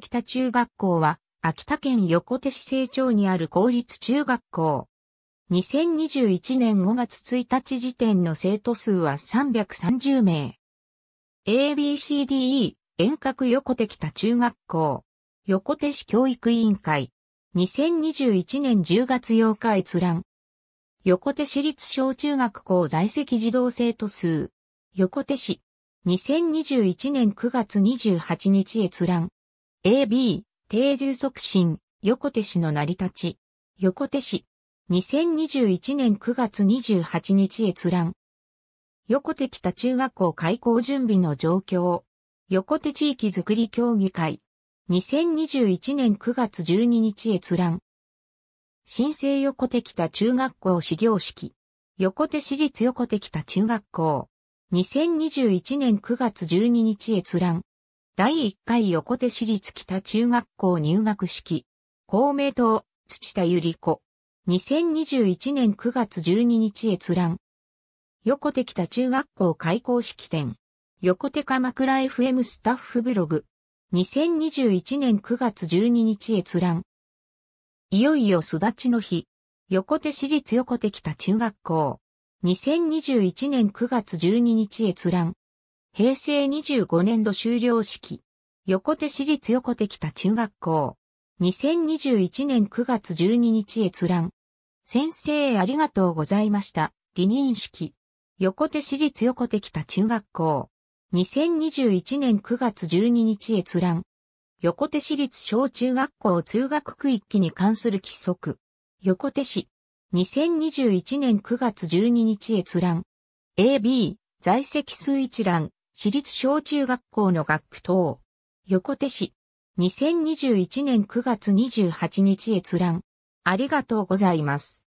北中学校は、秋田県横手市成町にある公立中学校。2021年5月1日時点の生徒数は330名。ABCDE、遠隔横手北中学校。横手市教育委員会。2021年10月8日閲覧。横手市立小中学校在籍児童生徒数。横手市。2021年9月28日閲覧。AB、定住促進、横手市の成り立ち。横手市。2021年9月28日閲覧。横手北中学校開校準備の状況。横手地域づくり協議会。2021年9月12日閲覧。新生横手北中学校始業式。横手市立横手北中学校。2021年9月12日閲覧。第1回横手市立北中学校入学式、公明党、土田ゆり子。2021年9月12日閲覧。横手北中学校開校式典。横手鎌倉 FM スタッフブログ。2021年9月12日閲覧。いよいよ育ちの日。横手市立横手北中学校。2021年9月12日閲覧。平成25年度終了式、横手市立横手北中学校、2021年9月12日閲覧。先生ありがとうございました。離任式。横手市立横手北中学校。2021年9月12日閲覧。横手市立小中学校通学区域に関する規則。横手市。2021年9月12日閲覧。AB、在籍数一覧。私立小中学校の学区等。横手市。2021年9月28日閲覧。ありがとうございます。